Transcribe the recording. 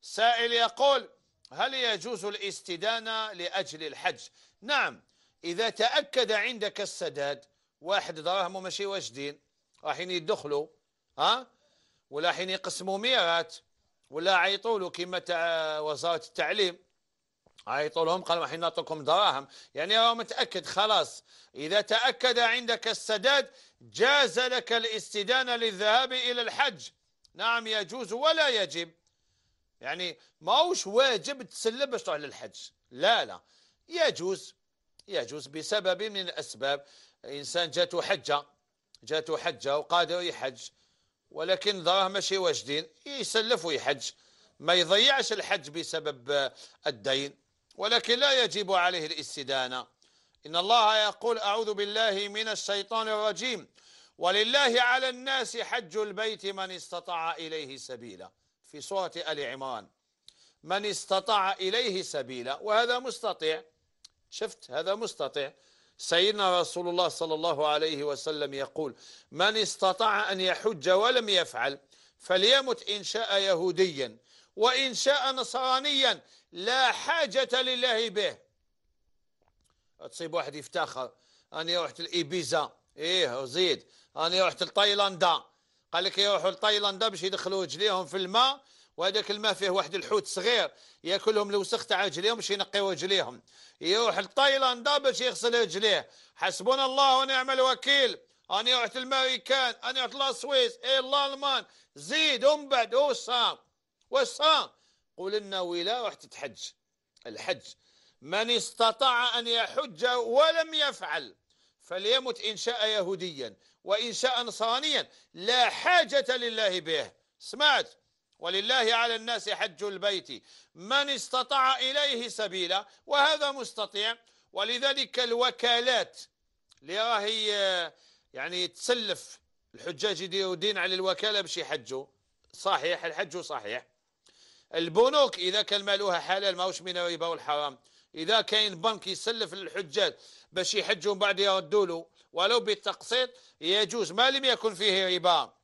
سائل يقول هل يجوز الاستدانة لأجل الحج نعم إذا تأكد عندك السداد واحد دراهم ماشي واجدين رايحين يدخلوا ها ولا حين يقسموا ميرات ولا عيطوا له كما وزارة التعليم عيطوا لهم قالوا حين نعطيكم دراهم يعني هو متأكد خلاص إذا تأكد عندك السداد جاز لك الاستدانة للذهاب إلى الحج نعم يجوز ولا يجب يعني ماهوش واجب تسلم باش تروح للحج لا لا يجوز يجوز بسبب من الأسباب إنسان جاته حجة جاته حجة وقادر يحج ولكن ضراه ماشي واجدين يسلف ويحج ما يضيعش الحج بسبب الدين ولكن لا يجب عليه الاستدانة إن الله يقول أعوذ بالله من الشيطان الرجيم ولله على الناس حج البيت من استطاع إليه سبيلا في سورة آل عمران من استطاع إليه سبيلا وهذا مستطيع شفت هذا مستطيع سيدنا رسول الله صلى الله عليه وسلم يقول من استطاع أن يحج ولم يفعل فليمت إن شاء يهوديا وإن شاء نصرانيا لا حاجة لله به تصيب واحد يفتخر أنا رحت لإيبيزا إيه وزيد أنا رحت لتايلاندا قال لك يروحوا لتايلاندا باش يدخلوا رجليهم في الماء وهذاك الماء فيه واحد الحوت صغير ياكلهم الوسخ تاع رجليهم باش ينقيو رجليهم يروح لتايلاندا باش يغسل رجليه حسبنا الله ونعم الوكيل انا رحت الماريكان انا رحت لاسويس اي الالمان زيد ومن بعد وصام وصام قول لنا ولا رحت تحج الحج من استطاع ان يحج ولم يفعل فليمت إن شاء يهوديا وإن شاء نصرانيا لا حاجة لله به سمعت ولله على الناس حج البيت من استطاع إليه سبيلا وهذا مستطيع ولذلك الوكالات اللي راهي يعني تسلف الحجاج يديروا دين على الوكالة باش يحجوا صحيح الحج صحيح البنوك إذا كان مالوها حلال ماهوش من الربا والحرام إذا كاين بنك يسلف للحجاج باش يحجوا بعد يردوا له ولو بالتقسيط يجوز ما لم يكن فيه ربا